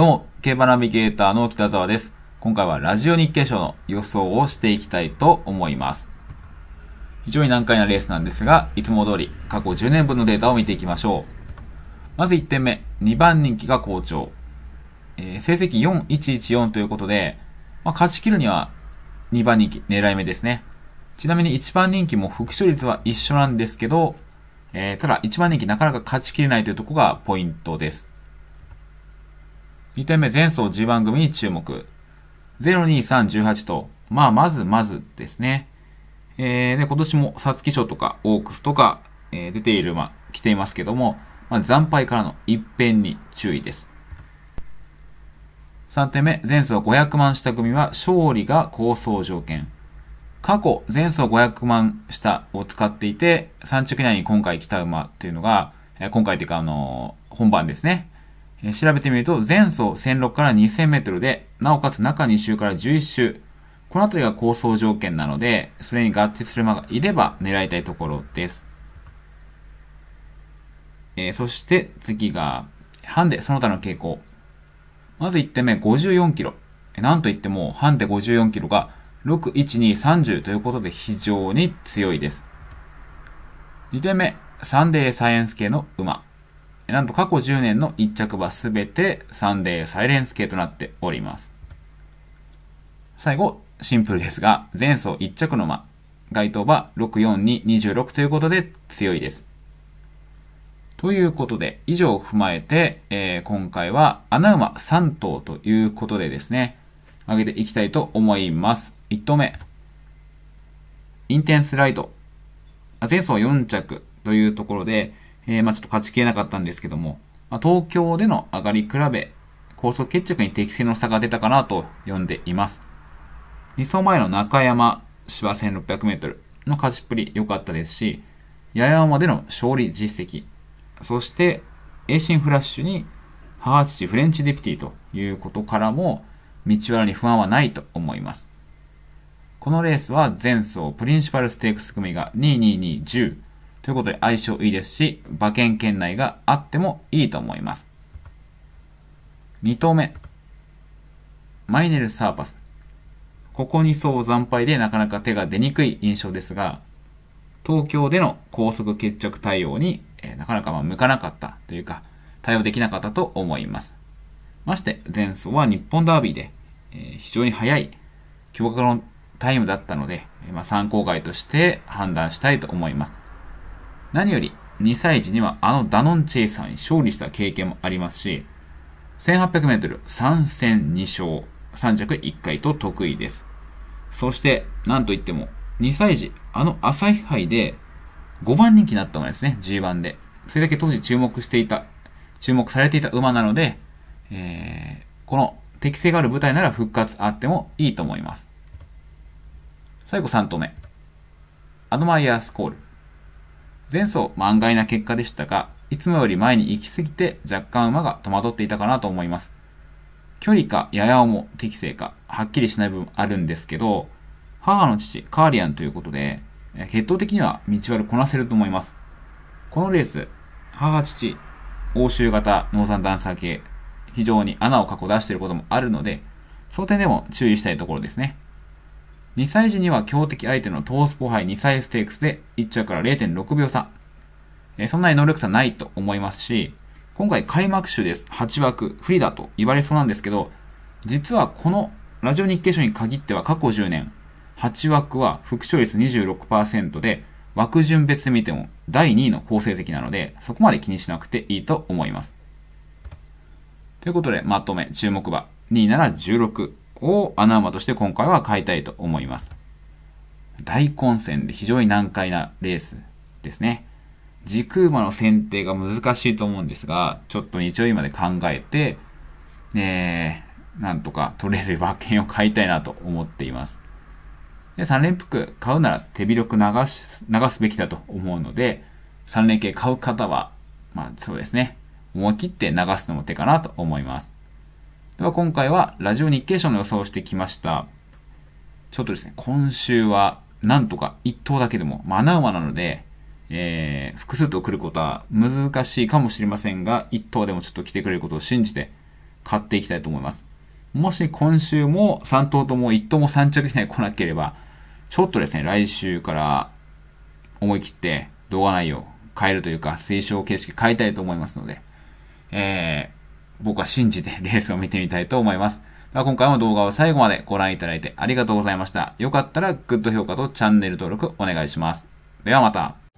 どうも、競馬ナビゲーターの北沢です。今回はラジオ日経賞の予想をしていきたいと思います。非常に難解なレースなんですが、いつも通り過去10年分のデータを見ていきましょう。まず1点目、2番人気が好調。えー、成績4114ということで、まあ、勝ち切るには2番人気、狙い目ですね。ちなみに1番人気も復勝率は一緒なんですけど、えー、ただ1番人気なかなか勝ちきれないというところがポイントです。2点目、前走 G1 組に注目。02318と、まあ、まずまずですね。えー、で、今年も皐月賞とか、オークスとか、えー、出ている、まあ、来ていますけども、まあ、惨敗からの一変に注意です。3点目、前走500万した組は勝利が構想条件。過去、前走500万下を使っていて、3着以内に今回来た馬っていうのが、今回っていうか、あのー、本番ですね。え調べてみると、前走1006から2000メートルで、なおかつ中2周から11周。この辺りが構想条件なので、それに合致する馬がいれば狙いたいところです。えー、そして次が、ハンデ、その他の傾向。まず1点目、54キロ。なんといっても、ハンデ54キロが6、1、2、30ということで非常に強いです。2点目、サンデーサイエンス系の馬。なんと過去10年の1着は全てサンデーサイレンス系となっております。最後、シンプルですが、前走1着の馬、該当馬64226ということで強いです。ということで、以上を踏まえて、えー、今回は穴馬3頭ということでですね、上げていきたいと思います。1頭目、インテンスライド。前走4着というところで、えー、まあちょっと勝ちきれなかったんですけども、まあ、東京での上がり比べ、高速決着に適正の差が出たかなと読んでいます。2走前の中山芝 1600m の勝ちっぷり良かったですし、八重山での勝利実績、そして栄進フラッシュに母父フレンチディピティということからも、道原に不安はないと思います。このレースは前走プリンシパルステークス組が22210ということで相性いいですし、馬券圏内があってもいいと思います。2投目。マイネルサーパス。ここにそう惨敗でなかなか手が出にくい印象ですが、東京での高速決着対応に、えー、なかなかま向かなかったというか、対応できなかったと思います。まして、前走は日本ダービーで、えー、非常に速い強化のタイムだったので、まあ、参考外として判断したいと思います。何より2歳児にはあのダノンチェイサーに勝利した経験もありますし、1800m3 戦2勝、3着1回と得意です。そして、なんといっても、2歳児、あの朝日杯で5番人気になったのですね、G1 で。それだけ当時注目していた、注目されていた馬なので、えー、この適性がある舞台なら復活あってもいいと思います。最後3投目。アドマイヤースコール。前走も案な結果でしたが、いつもより前に行き過ぎて若干馬が戸惑っていたかなと思います。距離かやや重適正かはっきりしない部分あるんですけど、母の父カーリアンということで、血統的には道悪こなせると思います。このレース、母父、欧州型ノーザンダンサー系、非常に穴を過去出していることもあるので、想定でも注意したいところですね。2歳児には強敵相手のトースポ杯2歳ステークスで1着から0.6秒差。えそんなに能力差ないと思いますし、今回開幕週です。8枠、不利だと言われそうなんですけど、実はこのラジオ日経賞に限っては過去10年、8枠は副勝率26%で、枠順別で見ても第2位の好成績なので、そこまで気にしなくていいと思います。ということで、まとめ、注目馬。2位なら16、を穴馬として今回は買いたいと思います。大混戦で非常に難解なレースですね。軸馬の選定が難しいと思うんですが、ちょっと日曜日まで考えて、えー、なんとか取れる馬券を買いたいなと思っています。で3連服買うなら手広く流す流すべきだと思うので、3連携買う方は、まあそうですね、思い切って流すのも手かなと思います。では今回はラジオ日経賞の予想をしてきました。ちょっとですね、今週はなんとか1頭だけでも、まあ、穴馬なので、えー、複数と来ることは難しいかもしれませんが、1頭でもちょっと来てくれることを信じて買っていきたいと思います。もし今週も3頭とも1頭も3着以内来なければ、ちょっとですね、来週から思い切って動画内容変えるというか、推奨形式変えたいと思いますので、えー、僕は信じてレースを見てみたいと思います。では今回も動画を最後までご覧いただいてありがとうございました。よかったらグッド評価とチャンネル登録お願いします。ではまた。